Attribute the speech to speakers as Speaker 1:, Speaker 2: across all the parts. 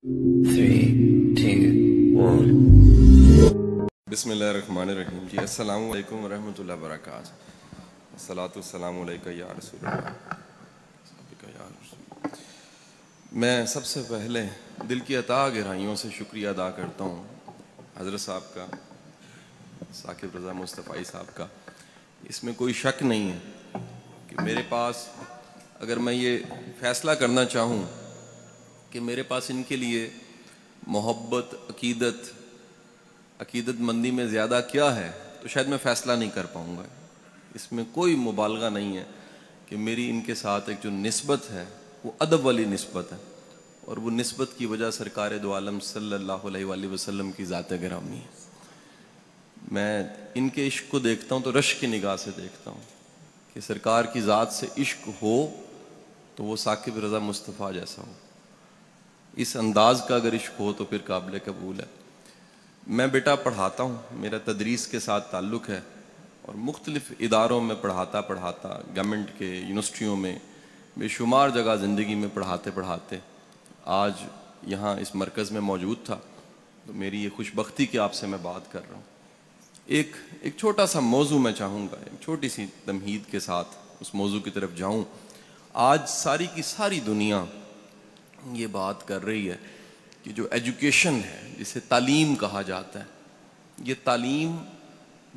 Speaker 1: Three, जी मैं सबसे पहले दिल की अता गहराइयों से शुक्रिया अदा करता हूँ हज़रत साहब का साकिब रज़ा मुस्तफ़ाई साहब का इसमें कोई शक नहीं है कि मेरे पास अगर मैं ये फ़ैसला करना चाहूँ कि मेरे पास इनके लिए मोहब्बत अकीदत अकीदत मंदी में ज़्यादा क्या है तो शायद मैं फ़ैसला नहीं कर पाऊँगा इसमें कोई मुबालगा नहीं है कि मेरी इनके साथ एक जो नस्बत है वो अदब वाली नस्बत है और वो नस्बत की वजह सरकार दो आलम वसलम की ज़ात ग्रामी है मैं इनके इश्क को देखता हूँ तो रश की निगाह से देखता हूँ कि सरकार की ज़ात से इश्क हो तो वो साकिब रज़ा मुस्तफ़ा जैसा हो इस अंदाज का अगर इश्क हो तो फिर काबिल कबूल है मैं बेटा पढ़ाता हूँ मेरा तदरीस के साथ ताल्लुक़ है और मुख्तलिफ़ इदारों में पढ़ाता पढ़ाता गवर्नमेंट के यूनिवर्सिटियों में बेशुमार जगह ज़िंदगी में पढ़ाते पढ़ाते आज यहाँ इस मरकज़ में मौजूद था तो मेरी ये खुशबख्ती की आपसे मैं बात कर रहा हूँ एक एक छोटा सा मौजू मैं चाहूँगा एक छोटी सी तमहीद के साथ उस मौजू की तरफ जाऊँ आज सारी की सारी दुनिया ये बात कर रही है कि जो एजुकेशन है जिसे तालीम कहा जाता है ये तालीम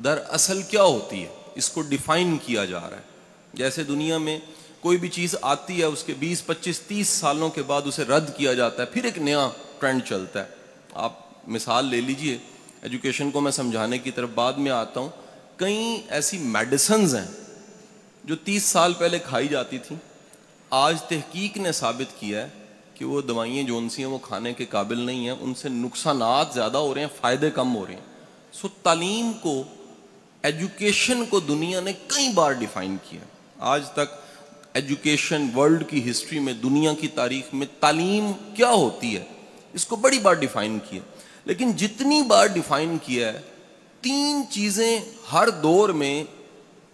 Speaker 1: दरअसल क्या होती है इसको डिफाइन किया जा रहा है जैसे दुनिया में कोई भी चीज़ आती है उसके 20, 25, 30 सालों के बाद उसे रद्द किया जाता है फिर एक नया ट्रेंड चलता है आप मिसाल ले लीजिए एजुकेशन को मैं समझाने की तरफ बाद में आता हूँ कई ऐसी मेडिसन हैं जो 30 साल पहले खाई जाती थी आज तहकीक ने साबित किया है कि वो दवाइयाँ जो उनसी हैं वो खाने के काबिल नहीं हैं उनसे नुकसान ज़्यादा हो रहे हैं फ़ायदे कम हो रहे हैं सो तालीम को एजुकेशन को दुनिया ने कई बार डिफाइन किया आज तक एजुकेशन वर्ल्ड की हिस्ट्री में दुनिया की तारीख में तालीम क्या होती है इसको बड़ी बार डिफाइन किया लेकिन जितनी बार डिफाइन किया है तीन चीज़ें हर दौर में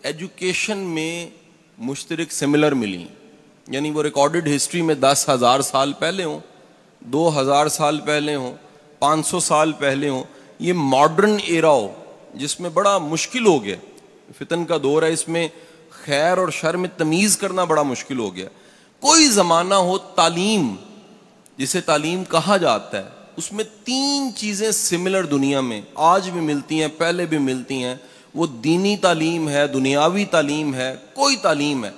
Speaker 1: एजुकेशन में मुश्तरक सिमिलर मिली यानी वो रिकॉर्डेड हिस्ट्री में दस हज़ार साल पहले हों दो हज़ार साल पहले हों पाँच सौ साल पहले हों ये मॉडर्न एरा हो जिसमें बड़ा मुश्किल हो गया फितन का दौर है इसमें खैर और शर में तमीज़ करना बड़ा मुश्किल हो गया कोई ज़माना हो तालीम जिसे तालीम कहा जाता है उसमें तीन चीज़ें सिमिलर दुनिया में आज भी मिलती हैं पहले भी मिलती हैं वो दीनी तालीम है दुनियावी तालीम है कोई तालीम है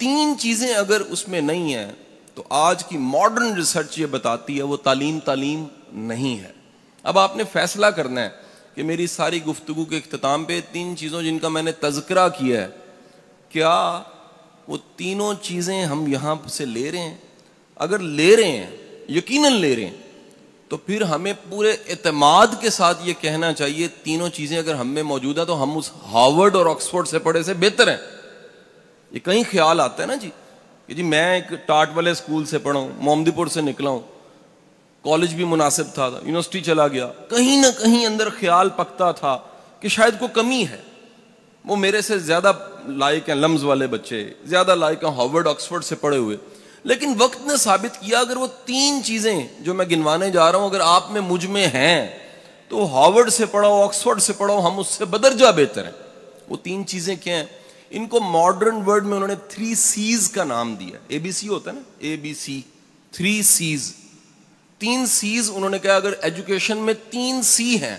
Speaker 1: तीन चीज़ें अगर उसमें नहीं हैं तो आज की मॉडर्न रिसर्च ये बताती है वो तालीम तालीम नहीं है अब आपने फैसला करना है कि मेरी सारी गुफ्तु के अख्ताम पे तीन चीज़ों जिनका मैंने तस्करा किया है क्या वो तीनों चीज़ें हम यहाँ से ले रहे हैं अगर ले रहे हैं यकीनन ले रहे हैं तो फिर हमें पूरे अतमाद के साथ ये कहना चाहिए तीनों चीज़ें अगर हम में मौजूद है तो हम उस हार्वर्ड और ऑक्सफोर्ड से पढ़े से बेहतर हैं ये कहीं ख्याल आता है ना जी कि जी मैं एक टाट वाले स्कूल से पढ़ा मोमदीपुर से निकला हूँ कॉलेज भी मुनासिब था यूनिवर्सिटी चला गया कहीं ना कहीं अंदर ख्याल पकता था कि शायद को कमी है वो मेरे से ज़्यादा लायक हैं लम्ब वाले बच्चे ज़्यादा लायक हैं हॉवर्ड ऑक्सफोर्ड से पढ़े हुए लेकिन वक्त ने साबित किया अगर वो तीन चीज़ें जो मैं गिनवाने जा रहा हूँ अगर आप में मुझ में हैं तो हॉवर्ड से पढ़ाओ ऑक्सफोर्ड से पढ़ाओ हम उससे बदरजा बेहतर हैं वो तीन चीज़ें क्या हैं इनको मॉडर्न वर्ड में उन्होंने थ्री सीज का नाम दिया एबीसी होता है ना एबीसी थ्री सीज तीन सीज उन्होंने कहा अगर एजुकेशन में तीन सी हैं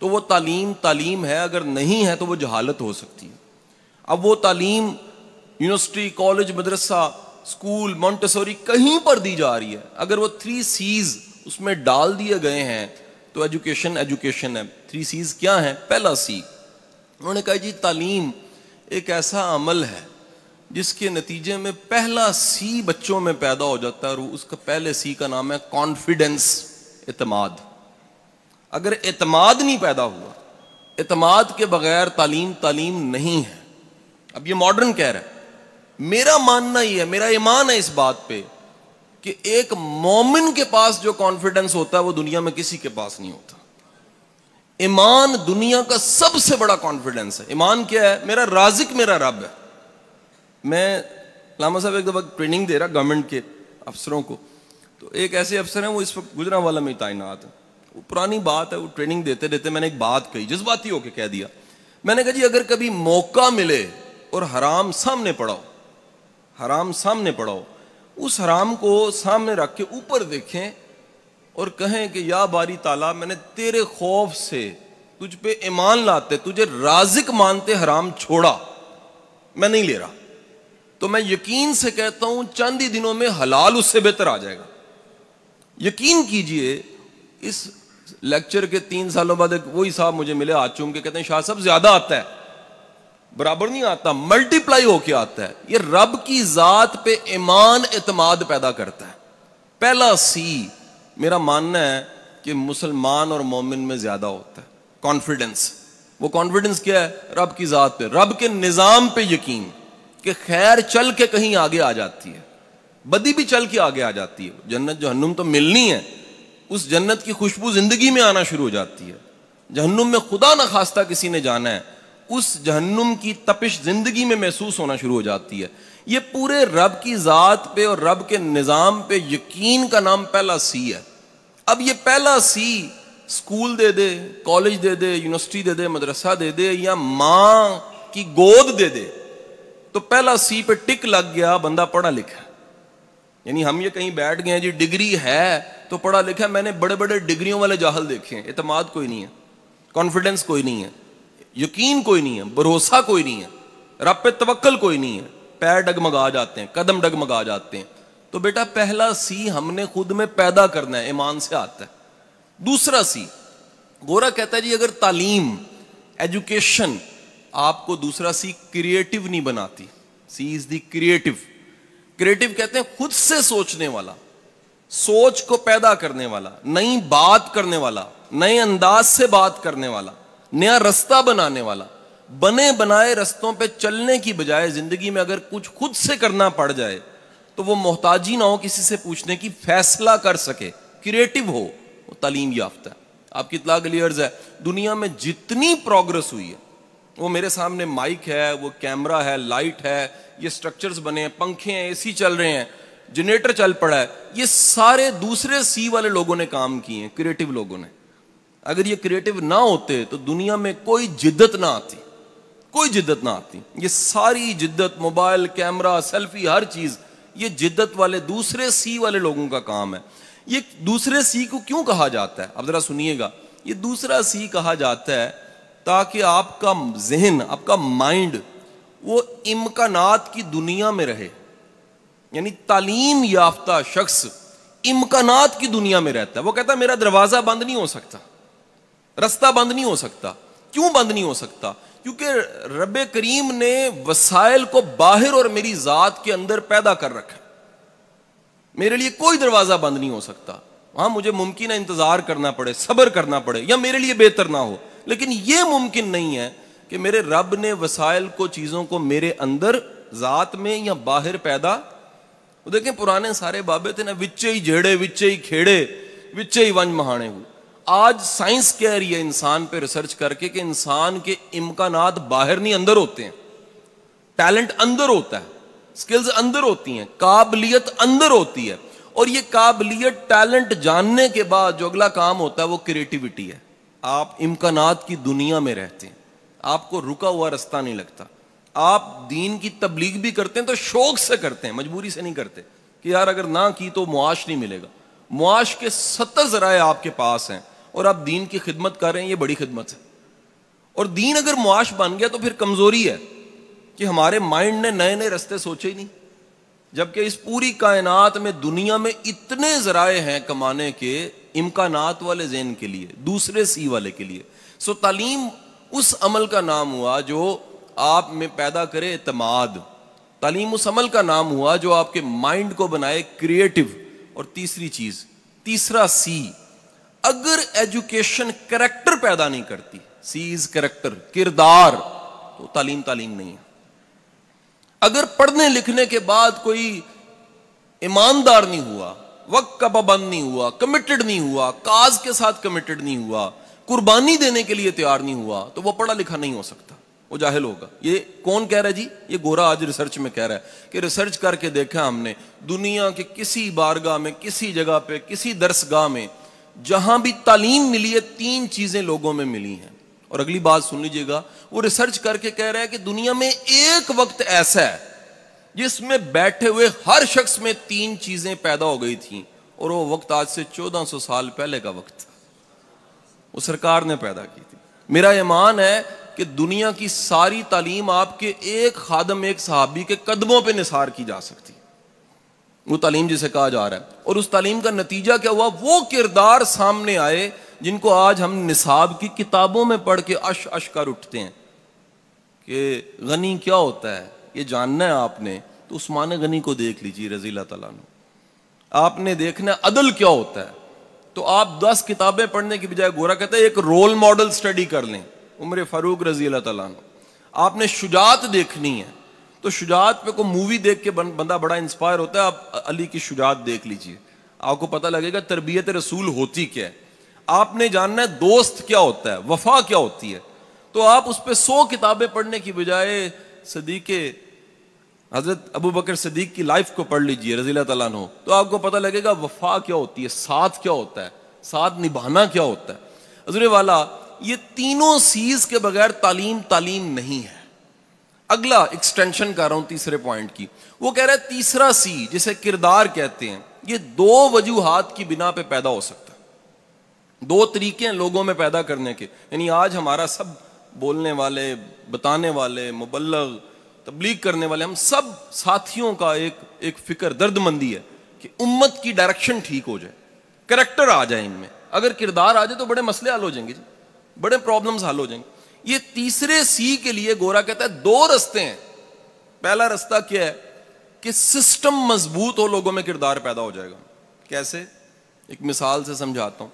Speaker 1: तो वो तालीम तालीम है अगर नहीं है तो वो जहालत हो सकती है अब वो तालीम यूनिवर्सिटी कॉलेज मदरसा स्कूल मॉन्टेसोरी कहीं पर दी जा रही है अगर वो थ्री सीज उसमें डाल दिए गए हैं तो एजुकेशन एजुकेशन है थ्री सीज क्या है पहला सी उन्होंने कहा जी तालीम एक ऐसा अमल है जिसके नतीजे में पहला सी बच्चों में पैदा हो जाता है और उसका पहले सी का नाम है कॉन्फिडेंस एतमाद अगर एतमाद नहीं पैदा हुआ एतमाद के बगैर तालीम तालीम नहीं है अब ये मॉडर्न कह रहा है मेरा मानना ही है मेरा ईमान है इस बात पे कि एक मोमिन के पास जो कॉन्फिडेंस होता है वो दुनिया में किसी के पास नहीं होता ईमान दुनिया का सबसे बड़ा कॉन्फिडेंस है ईमान क्या है मेरा राजिक मेरा रब है मैं लामा साहब एक दफ़ा ट्रेनिंग दे रहा गवर्नमेंट के अफसरों को तो एक ऐसे अफसर हैं वो इस वक्त गुजरा वाला में तैनात है वो पुरानी बात है वो ट्रेनिंग देते देते मैंने एक बात कही जज्बाती होकर कह दिया मैंने कहा जी अगर कभी मौका मिले और हराम सामने पढ़ाओ हराम सामने पढ़ाओ उस हराम को सामने रख के ऊपर देखें और कहें कि या बारी ताला मैंने तेरे खौफ से तुझ पे ईमान लाते तुझे राजिक मानते हराम छोड़ा मैं नहीं ले रहा तो मैं यकीन से कहता हूं चंद ही दिनों में हलाल उससे बेहतर आ जाएगा यकीन कीजिए इस लेक्चर के तीन सालों बाद एक वही साहब मुझे मिले आ चूम के कहते हैं शाह साहब ज्यादा आता है बराबर नहीं आता मल्टीप्लाई होके आता है ये रब की जात पे ईमान एतमाद पैदा करता है पहला सी मेरा मानना है कि मुसलमान और मोमिन में ज्यादा होता है कॉन्फिडेंस वो कॉन्फिडेंस क्या है रब की ज़ात पे रब के निज़ाम पे यकीन कि खैर चल के कहीं आगे आ जाती है बदी भी चल के आगे आ जाती है जन्नत जहन्नुम तो मिलनी है उस जन्नत की खुशबू जिंदगी में आना शुरू हो जाती है जहन्नुम में खुदा न खास्ता किसी ने जाना है उस जहन्नुम की तपिश ज़िंदगी में महसूस होना शुरू हो जाती है ये पूरे रब की ज़ात पे और रब के निज़ाम पे यकीन का नाम पहला सी है अब ये पहला सी स्कूल दे दे कॉलेज दे दे यूनिवर्सिटी दे दे मदरसा दे दे या माँ की गोद दे दे तो पहला सी पे टिक लग गया बंदा पढ़ा लिखा यानी हम ये कहीं बैठ गए हैं जी डिग्री है तो पढ़ा लिखा मैंने बड़े बड़े डिग्रियों वाले जाहल देखे हैं एतमाद कोई नहीं है कॉन्फिडेंस कोई नहीं है यकीन कोई नहीं है भरोसा कोई नहीं है रब पे तवक्ल कोई नहीं है पैर डगमगा जाते हैं कदम डगमगा जाते हैं तो बेटा पहला सी हमने खुद में पैदा करना है ईमान से आता है दूसरा सी गोरा कहता है जी अगर तालीम एजुकेशन आपको दूसरा सी क्रिएटिव नहीं बनाती C is the creative creative कहते हैं खुद से सोचने वाला सोच को पैदा करने वाला नई बात करने वाला नए अंदाज से बात करने वाला नया रास्ता बनाने वाला बने बनाए रस्तों पे चलने की बजाय जिंदगी में अगर कुछ खुद से करना पड़ जाए तो वो मोहताजी ना हो किसी से पूछने की फैसला कर सके क्रिएटिव हो वो तालीम याफ्ता है आपकी इतला क्लियर्स है दुनिया में जितनी प्रोग्रेस हुई है वो मेरे सामने माइक है वो कैमरा है लाइट है ये स्ट्रक्चर्स बने हैं पंखे हैं एसी चल रहे हैं जनरेटर चल पड़ा है ये सारे दूसरे सी वाले लोगों ने काम किए हैं क्रिएटिव लोगों ने अगर ये क्रिएटिव ना होते तो दुनिया में कोई जिद्दत ना आती कोई जिद्दत ना आती ये सारी जिद्दत मोबाइल कैमरा सेल्फी हर चीज़ ये जिद्दत वाले दूसरे सी वाले लोगों का काम है ये दूसरे सी को क्यों कहा जाता है अब ज़रा सुनिएगा ये दूसरा सी कहा जाता है ताकि आपका जहन आपका माइंड वो इम्कानात की दुनिया में रहे यानी तालीम याफ्ता शख्स इम्कानात की दुनिया में रहता है वो कहता है मेरा दरवाज़ा बंद नहीं हो सकता रास्ता बंद नहीं हो सकता क्यों बंद नहीं हो सकता क्योंकि रब करीम ने वसाइल को बाहर और मेरी ज़ात के अंदर पैदा कर रखा मेरे लिए कोई दरवाज़ा बंद नहीं हो सकता वहां मुझे मुमकिन है इंतज़ार करना पड़े सब्र करना पड़े या मेरे लिए बेहतर ना हो लेकिन यह मुमकिन नहीं है कि मेरे रब ने वसाइल को चीज़ों को मेरे अंदर ज़ात में या बाहर पैदा वो देखें पुराने सारे बाबे थे ना विच्चे ही जेड़े विच्चे ही खेड़े विच्चे ही वंज महाने हुए आज साइंस कह रही है इंसान पे रिसर्च करके कि इंसान के इम्कानात बाहर नहीं अंदर होते हैं टैलेंट अंदर होता है स्किल्स अंदर होती हैं काबिलियत अंदर होती है और ये काबिलियत टैलेंट जानने के बाद जो अगला काम होता है वो क्रिएटिविटी है आप इम्कानात की दुनिया में रहते हैं आपको रुका हुआ रास्ता नहीं लगता आप दीन की तबलीग भी करते हैं तो शौक से करते हैं मजबूरी से नहीं करते कि यार अगर ना की तो मुआश नहीं मिलेगा मुआश के सत्तर जराए आपके पास हैं और आप दीन की खिदमत कर रहे हैं ये बड़ी खिदमत है और दीन अगर मुआश बन गया तो फिर कमज़ोरी है कि हमारे माइंड ने नए नए रस्ते सोचे ही नहीं जबकि इस पूरी कायनात में दुनिया में इतने ज़राए हैं कमाने के इम्कान वाले जेन के लिए दूसरे सी वाले के लिए सो तालीम उस अमल का नाम हुआ जो आप में पैदा करे इतमाद तालीम उस अमल का नाम हुआ जो आपके माइंड को बनाए क्रिएटिव और तीसरी चीज़ तीसरा सी अगर एजुकेशन करेक्टर पैदा नहीं करती सीज करेक्टर किरदार तो तालीम तालीम नहीं है अगर पढ़ने लिखने के बाद कोई ईमानदार नहीं हुआ वक्त का पाबंद नहीं हुआ कमिटेड नहीं हुआ काज के साथ कमिटेड नहीं हुआ कुर्बानी देने के लिए तैयार नहीं हुआ तो वह पढ़ा लिखा नहीं हो सकता वो जाहिल होगा ये कौन कह रहा है जी ये गोरा आज रिसर्च में कह रहा है कि रिसर्च करके देखा हमने दुनिया के किसी बारगाह में किसी जगह पे किसी दरसगाह में जहां भी तालीम मिली है तीन चीजें लोगों में मिली हैं और अगली बात सुन लीजिएगा वो रिसर्च करके कह रहा है कि दुनिया में एक वक्त ऐसा है जिसमें बैठे हुए हर शख्स में तीन चीजें पैदा हो गई थी और वो वक्त आज से 1400 साल पहले का वक्त था वो सरकार ने पैदा की थी मेरा ईमान है कि दुनिया की सारी तालीम आपके एक खादम एक सहाबी के कदमों पर निसार की जा सकती वो तालीम जिसे कहा जा रहा है और उस तालीम का नतीजा क्या हुआ वो किरदार सामने आए जिनको आज हम निसाब की किताबों में पढ़ के अश अश कर उठते हैं कि गनी क्या होता है ये जानना है आपने तो उस्मान गनी को देख लीजिए रजी तला आपने देखना अदल क्या होता है तो आप दस किताबें पढ़ने की बजाय गोरा कहते हैं एक रोल मॉडल स्टडी कर लें उम्र फारूक रजीला तला आपने शुजात देखनी है तो शुजात पे को मूवी देख के बन, बंदा बड़ा इंस्पायर होता है आप अली की शुजात देख लीजिए आपको पता लगेगा तरबियत रसूल होती क्या है आपने जानना है दोस्त क्या होता है वफा क्या होती है तो आप उस पर सौ किताबें पढ़ने की बजाय सदीक हजरत अबू बकर सदीक की लाइफ को पढ़ लीजिए रजील तला तो आपको पता लगेगा वफा क्या होती है साथ क्या होता है साथ निभाना क्या होता है हजरे वाला ये तीनों सीज के बगैर तालीम तालीम नहीं है अगला एक्सटेंशन कर रहा हूं तीसरे पॉइंट की वो कह रहा है तीसरा सी जिसे किरदार कहते हैं ये दो वजूहत की बिना पे पैदा हो सकता है दो तरीके हैं लोगों में पैदा करने के यानी आज हमारा सब बोलने वाले बताने वाले मुबलग तबलीग करने वाले हम सब साथियों का एक एक फिक्र दर्दमंदी है कि उम्मत की डायरेक्शन ठीक हो जाए करेक्टर आ जाए इनमें अगर किरदार आ जाए तो बड़े मसले हल हो जाएंगे जी बड़े प्रॉब्लम्स हल हो जाएंगे ये तीसरे सी के लिए गोरा कहता है दो रस्ते हैं पहला रास्ता क्या है कि सिस्टम मजबूत हो लोगों में किरदार पैदा हो जाएगा कैसे एक मिसाल से समझाता हूँ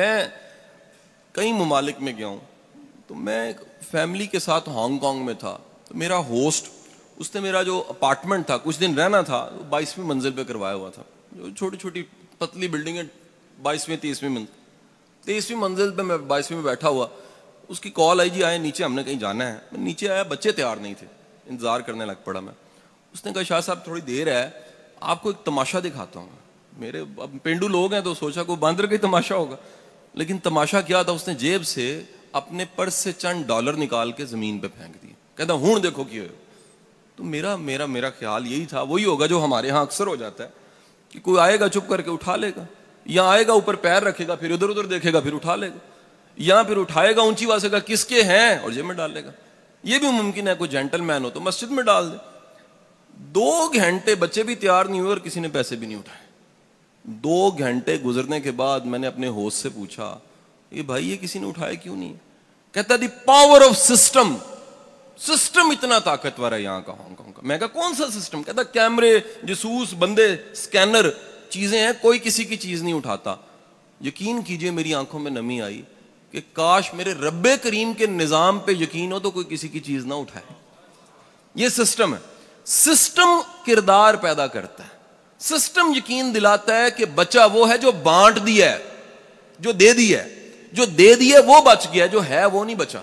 Speaker 1: मैं कई ममालिक में गया हूं तो मैं फैमिली के साथ हांगकांग में था तो मेरा होस्ट उसने मेरा जो अपार्टमेंट था कुछ दिन रहना था वो बाईसवीं मंजिल पे करवाया हुआ था जो छोटी छोटी पतली बिल्डिंग है बाईसवीं तीसवीं मंजिल तेईसवीं मंजिल पे मैं बाईसवीं में बैठा हुआ उसकी कॉल आई जी आए नीचे हमने कहीं जाना है मैं नीचे आया बच्चे तैयार नहीं थे इंतज़ार करने लग पड़ा मैं उसने कहा शाह साहब थोड़ी देर है आपको एक तमाशा दिखाता हूँ मेरे अब पेंडू लोग हैं तो सोचा को बंदर का ही तमाशा होगा लेकिन तमाशा क्या था उसने जेब से अपने पर्स से चंद डॉलर निकाल के ज़मीन पर फेंक दिए कहता हूं देखो कि तो मेरा मेरा मेरा ख्याल यही था वही होगा जो हमारे यहाँ अक्सर हो जाता है कि कोई आएगा चुप करके उठा लेगा या आएगा ऊपर पैर रखेगा फिर उधर उधर देखेगा फिर उठा लेगा या फिर उठाएगा ऊंची वासे का किसके हैं और जेब में डाल लेगा ये भी मुमकिन है कोई जेंटलमैन हो तो मस्जिद में डाल दे दो घंटे बच्चे भी तैयार नहीं हुए और किसी ने पैसे भी नहीं उठाए दो घंटे गुजरने के बाद मैंने अपने होश से पूछा ये भाई ये किसी ने उठाया क्यों नहीं कहता the power of system system इतना ताकतवर है यहां का हांगकांग का मैं कहा कौन सा सिस्टम कहता कैमरे जसूस बंदे स्कैनर चीजें हैं कोई किसी की चीज नहीं उठाता यकीन कीजिए मेरी आंखों में नमी आई कि काश मेरे रब करीम के निज़ाम पे यकीन हो तो कोई किसी की चीज़ ना उठाए ये सिस्टम है सिस्टम किरदार पैदा करता है सिस्टम यकीन दिलाता है कि बच्चा वो है जो बांट दिया है जो दे दिया है जो दे दिया वो बच गया जो है वो नहीं बचा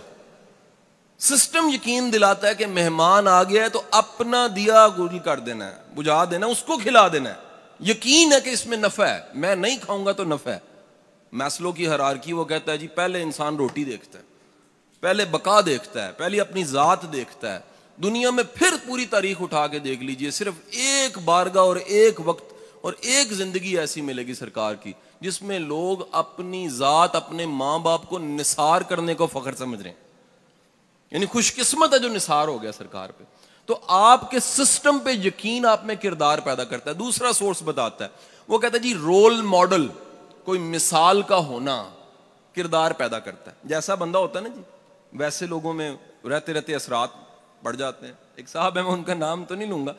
Speaker 1: सिस्टम यकीन दिलाता है कि मेहमान आ गया है तो अपना दिया गुल कर देना है बुझा देना उसको खिला देना है यकीन है कि इसमें नफा है मैं नहीं खाऊंगा तो नफा है मैस्लो की हरार की वो कहता है जी पहले इंसान रोटी देखता है पहले बका देखता है पहले अपनी ज़ात देखता है दुनिया में फिर पूरी तारीख उठा के देख लीजिए सिर्फ एक बारगा और एक वक्त और एक ज़िंदगी ऐसी मिलेगी सरकार की जिसमें लोग अपनी ज़ात अपने माँ बाप को निसार करने को फ़ख्र समझ रहे हैं यानी खुशकिस्मत है जो निसार हो गया सरकार पे तो आपके सिस्टम पे यकीन आप में किरदार पैदा करता है दूसरा सोर्स बताता है वो कहता है जी रोल मॉडल कोई मिसाल का होना किरदार पैदा करता है जैसा बंदा होता है ना जी वैसे लोगों में रहते रहते असरात बढ़ जाते हैं एक साहब है मैं उनका नाम तो नहीं लूंगा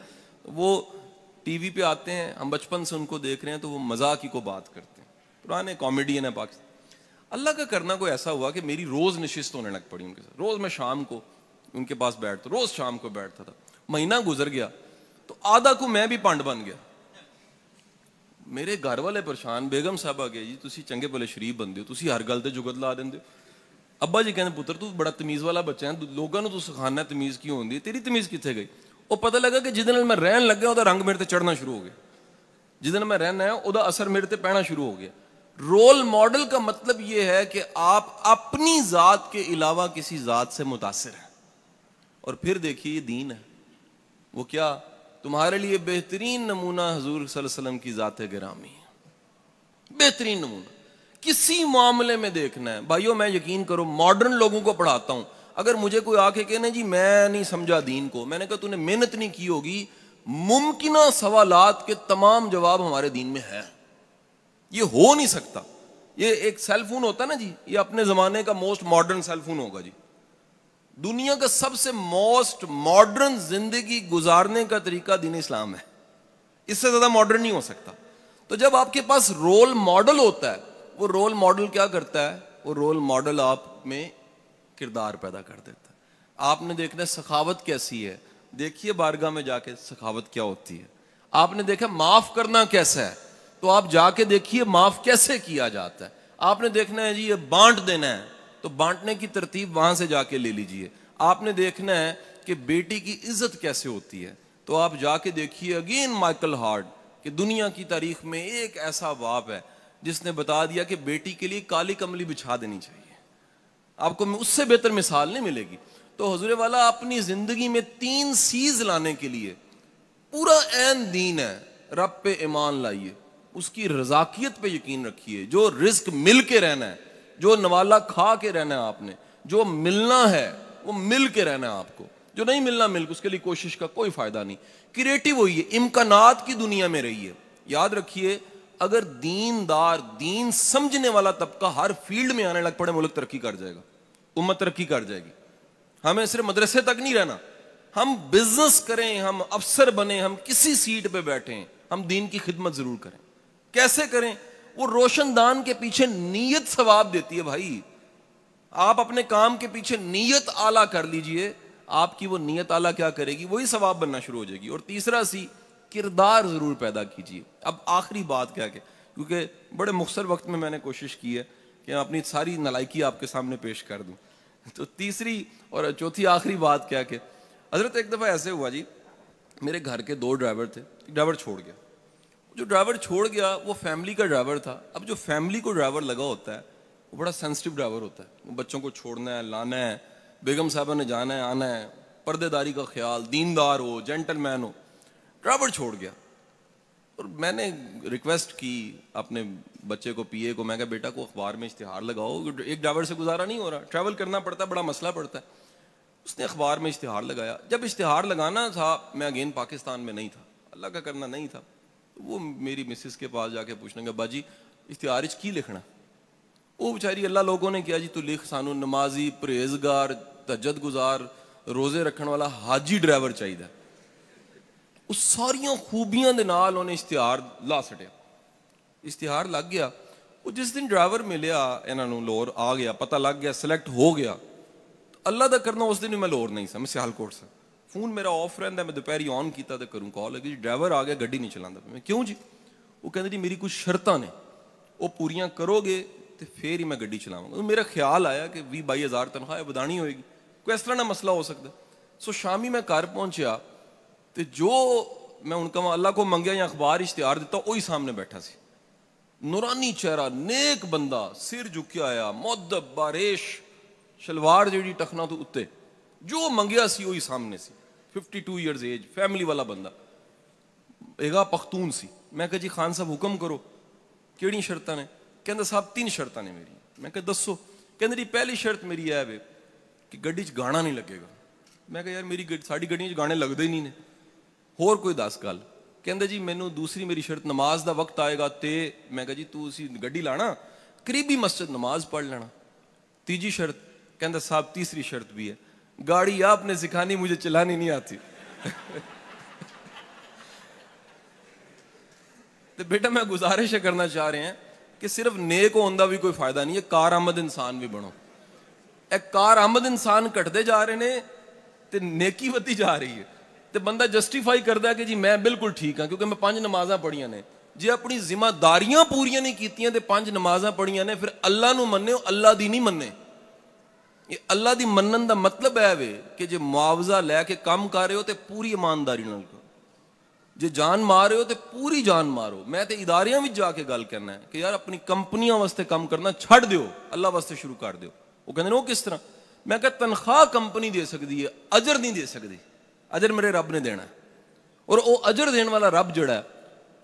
Speaker 1: वो टीवी पे आते हैं हम बचपन से उनको देख रहे हैं तो वो मजाक ही को बात करते हैं पुराने कॉमेडियन है पाकिस्तान अल्लाह का करना कोई ऐसा हुआ कि मेरी रोज़ नशिस्त होने लग पड़ी उनके साथ रोज़ मैं शाम को उनके पास बैठता रोज़ शाम को बैठता था महीना गुजर गया तो आधा को मैं भी पांड बन गया ਮੇਰੇ ਘਰ ਵਾਲੇ ਪਰੇਸ਼ਾਨ ਬੇਗਮ ਸਾਹਿਬ ਆ ਗਏ ਜੀ ਤੁਸੀਂ ਚੰਗੇ ਭਲੇ ਸ਼ਰੀਫ ਬੰਦੇ ਹੋ ਤੁਸੀਂ ਹਰ ਗੱਲ ਤੇ ਜੁਗਤ ਲਾ ਦਿੰਦੇ ਹੋ ਅੱਬਾ ਜੀ ਕਹਿੰਦੇ ਪੁੱਤਰ ਤੂੰ ਬੜਾ ਤਮੀਜ਼ ਵਾਲਾ ਬੱਚਾ ਹੈ ਲੋਕਾਂ ਨੂੰ ਤੂੰ ਸਿਖਾਣਾ ਤਮੀਜ਼ ਕਿਉਂ ਹੁੰਦੀ ਤੇਰੀ ਤਮੀਜ਼ ਕਿੱਥੇ ਗਈ ਉਹ ਪਤਾ ਲੱਗਾ ਕਿ ਜਿਹਦੇ ਨਾਲ ਮੈਂ ਰਹਿਣ ਲੱਗਾ ਉਹਦਾ ਰੰਗ ਮੇਰੇ ਤੇ ਚੜਨਾ ਸ਼ੁਰੂ ਹੋ ਗਿਆ ਜਿਹਦੇ ਨਾਲ ਮੈਂ ਰਹਿਣਾ ਹੈ ਉਹਦਾ ਅਸਰ ਮੇਰੇ ਤੇ ਪੈਣਾ ਸ਼ੁਰੂ ਹੋ ਗਿਆ रोल मॉडल का मतलब यह है कि आप अपनी ज़ात के अलावा किसी ज़ात से मुतासर हैं और फिर देखिए ये दीन है वो क्या तुम्हारे लिए बेहतरीन नमूना हजूर सल्लम की ज़ात ग्रामी बेहतरीन नमूना किसी मामले में देखना है भाइयों मैं यकीन करो मॉडर्न लोगों को पढ़ाता हूं अगर मुझे कोई आके कहने जी मैं नहीं समझा दीन को मैंने कहा तूने मेहनत नहीं की होगी मुमकिन सवालात के तमाम जवाब हमारे दीन में है ये हो नहीं सकता ये एक सेलफोन होता ना जी ये अपने ज़माने का मोस्ट मॉडर्न सेलफोन होगा जी दुनिया का सबसे मोस्ट मॉडर्न जिंदगी गुजारने का तरीका दीन इस्लाम है इससे ज्यादा मॉडर्न नहीं हो सकता तो जब आपके पास रोल मॉडल होता है वो रोल मॉडल क्या करता है वो रोल मॉडल आप में किरदार पैदा कर देता है आपने देखना सखावत कैसी है देखिए बारगाह में जाके सखावत क्या होती है आपने देखा माफ करना कैसा है तो आप जाके देखिए माफ कैसे किया जाता है आपने देखना है जी ये बांट देना है तो बांटने की तरतीब वहां से जाके ले लीजिए आपने देखना है कि बेटी की इज्जत कैसे होती है तो आप जाके देखिए अगेन माइकल हार्ड कि दुनिया की तारीख में एक ऐसा बाप है जिसने बता दिया कि बेटी के लिए काली कमली बिछा देनी चाहिए आपको उससे बेहतर मिसाल नहीं मिलेगी तो हजूर वाला अपनी जिंदगी में तीन सीज लाने के लिए पूरा एन दीन है रब पे ईमान लाइए उसकी रजाकियत पे यकीन रखिए जो रिस्क मिल के रहना है जो नवाला खा के रहना है आपने जो मिलना है वो मिल के रहना है आपको जो नहीं मिलना मिल उसके लिए कोशिश का कोई फायदा नहीं क्रिएटिव हो इम्कान की दुनिया में रहिए याद रखिए अगर दीनदार दीन समझने वाला तबका हर फील्ड में आने लग पड़े मुल्क तरक्की कर जाएगा उम्मत तरक्की कर जाएगी हमें सिर्फ मदरसे तक नहीं रहना हम बिजनेस करें हम अफसर बने हम किसी सीट पे बैठे हम दीन की खिदमत जरूर करें कैसे करें वो रोशनदान के पीछे नीयत सवाब देती है भाई आप अपने काम के पीछे नीयत आला कर लीजिए आपकी वो नीयत आला क्या करेगी वही सवाब बनना शुरू हो जाएगी और तीसरा सी किरदार ज़रूर पैदा कीजिए अब आखिरी बात क्या क्या क्योंकि बड़े मुख्तर वक्त में मैंने कोशिश की है कि अपनी सारी नलाइकी आपके सामने पेश कर दूँ तो तीसरी और चौथी आखिरी बात क्या के हजरत एक दफ़ा ऐसे हुआ जी मेरे घर के दो ड्राइवर थे ड्राइवर छोड़ गया जो ड्राइवर छोड़ गया वो फैमिली का ड्राइवर था अब जो फैमिली को ड्राइवर लगा होता है वो बड़ा सेंसिटिव ड्राइवर होता है बच्चों को छोड़ना है लाना है बेगम साहबा ने जाना है आना है पर्देदारी का ख्याल दीनदार हो जेंटलमैन हो ड्राइवर छोड़ गया और मैंने रिक्वेस्ट की अपने बच्चे को पीए को मैं कहा बेटा को अखबार में इश्तिहार लगाओ एक ड्राइवर से गुजारा नहीं हो रहा ट्रैवल करना पड़ता है बड़ा मसला पड़ता है उसने अखबार में इश्तिहार लगाया जब इश्तहार लगाना था मैं अगेन पाकिस्तान में नहीं था अल्लाह का करना नहीं था वो मेरी मिसिस के पास जाके पूछने का बाजी इश्तहार की लिखना वो बेचारी अल्लाह लोगों ने किया जी तू लिख सानू नमाजी परहेजगार तजद गुजार रोजे रखने वाला हाजी ड्राइवर चाहिए उस सारिया खूबिया के नाल उन्हें इश्तहार ला सटिया इश्तहार लग गया वो जिस दिन ड्राइवर मिलया इन्हों लोर आ गया पता लग गया सिलेक्ट हो गया तो अल्लाह तक करना उस दिन मैं लोर नहीं सर मैं सियालकोट सर फोन मेरा ऑफ रहा मैं दोपहर ऑन किया तो करूँ कॉल लगी ड्राइवर आ गया गड्डी नहीं चला मैं क्यों जी वो कहते जी मेरी कुछ शरत ने वो पूरी करोगे तो फिर ही मैं गड्डी चलावगा तो मेरा ख्याल आया कि भी बई हज़ार तनख्वाह बधानी होएगी कोई इस तरह का मसला हो सकता सो शामी मैं घर पहुँचा तो जो मैं हूँ कह अला को मंगया या अखबार इश्तहार दिता उ सामने बैठा से नुरानी चेहरा नेक बंदा सिर झुकया आया मोदब बारिश शलवार जी टखना तो उत्ते जो मंगया से सामने से fifty two years age family वाला बंदा ਹੈਗਾ ਪਖਤੂਨ ਸੀ ਮੈਂ ਕਿਹਾ ਜੀ ਖਾਨ ਸਾਹਿਬ ਹੁਕਮ ਕਰੋ ਕਿਹੜੀਆਂ ਸ਼ਰਤਾਂ ਨੇ ਕਹਿੰਦਾ ਸਾਹਿਬ ਤਿੰਨ ਸ਼ਰਤਾਂ ਨੇ ਮੇਰੀ ਮੈਂ ਕਿਹਾ ਦੱਸੋ ਕਹਿੰਦੇ ਜੀ ਪਹਿਲੀ ਸ਼ਰਤ ਮੇਰੀ ਇਹ ਵੇ ਕਿ ਗੱਡੀ 'ਚ ਗਾਣਾ ਨਹੀਂ ਲੱਗੇਗਾ ਮੈਂ ਕਿਹਾ ਯਾਰ ਮੇਰੀ ਸਾਡੀ ਗੱਡੀਆਂ 'ਚ ਗਾਣੇ ਲੱਗਦੇ ਹੀ ਨਹੀਂ ਨੇ ਹੋਰ ਕੋਈ ਦੱਸ ਗੱਲ ਕਹਿੰਦਾ ਜੀ ਮੈਨੂੰ ਦੂਸਰੀ ਮੇਰੀ ਸ਼ਰਤ ਨਮਾਜ਼ ਦਾ ਵਕਤ ਆਏਗਾ ਤੇ ਮੈਂ ਕਿਹਾ ਜੀ ਤੂੰ ਸੀ ਗੱਡੀ ਲਾਣਾ ਕਰੀਬੀ ਮਸਜਿਦ ਨਮਾਜ਼ ਪੜ੍ਹ ਲੈਣਾ ਤੀਜੀ ਸ਼ਰਤ ਕਹਿੰਦਾ ਸਾਹਿਬ ਤੀਸਰੀ ਸ਼ਰਤ ਵੀ ਹੈ गाड़ी आपने सिखानी मुझे चलानी नहीं आती तो बेटा मैं गुजारिश करना चाह रहे हैं कि सिर्फ नेक होने भी कोई फायदा नहीं है कार आमद इंसान भी बनो एक कार आमद इंसान घटते जा रहे हैं तो नेकी वती जा रही है तो बंदा जस्टिफाई करता कि जी मैं बिल्कुल ठीक हाँ क्योंकि मैं पांच नमाजा पढ़िया ने जे अपनी जिम्मेदारियां पूरी नहीं कीतिया तो पांच नमाजा पढ़िया ने फिर अल्लाह मनो अल्लाह की नहीं मने ये अल्लाह की मनन का मतलब है वे कि जो मुआवजा लैके काम कर रहे हो तो पूरी ईमानदारी करो जो जान मार रहे हो तो पूरी जान मारो मैं तो इदारिया में जाके गल कहना है कि यार अपनी कंपनियों वास्ते काम करना छड़ दो अल्लाह वास्ते शुरू कर दौ वो कहते किस तरह मैं क्या तनख्वाह कंपनी दे सकती है अजर नहीं दे सकती अजर मेरे रब ने देना और वह अजर देने वाला रब जोड़ा है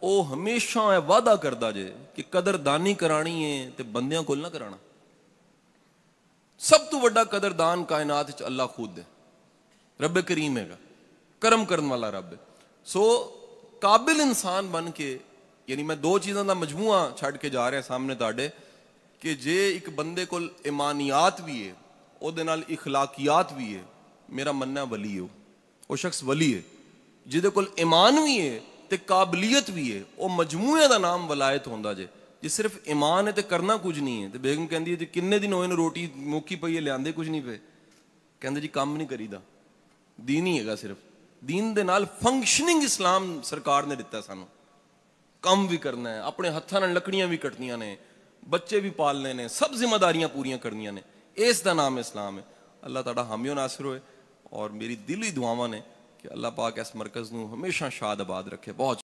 Speaker 1: वह हमेशा वादा करता जे कि कदरदानी करानी है तो बंद को ना करा सब तो वाला कदरदान कायनात अल्लाह खुद है रब करीम है करम करने वाला रब है सो काबिल इंसान बन के यानी मैं दो चीज़ों का मजमुआ छड़ जा रहा सामने ताे कि जे एक बंदे को ईमानियात भी है वोदेल इखलाकियात भी है मेरा मनना वली है वो शख्स वली है जिदे कोमान भी है तो काबिलियत भी है वह मजमुए का नाम वलायत होंगे जे ये सिर्फ ईमान है तो करना कुछ नहीं है तो बेगम कहती है जी किन्ने दिन हो रोटी मोकी पई है लिया कुछ नहीं पे कहते जी काम नहीं करीदा दीन ही है सिर्फ दीन के नाल फंक्शनिंग इस्लाम सरकार ने दिता सू कम भी करना है अपने हाथों लकड़ियां भी कटनिया ने बच्चे भी पालने ने सब जिम्मेदारियां पूरी कर इसका नाम इस्लाम है अल्लाह ताला हामियो नासिर होए और मेरी दिल ही दुआव ने कि अल्लाह पाक इस मरकज़ में हमेशा शाद आबाद रखे बहुत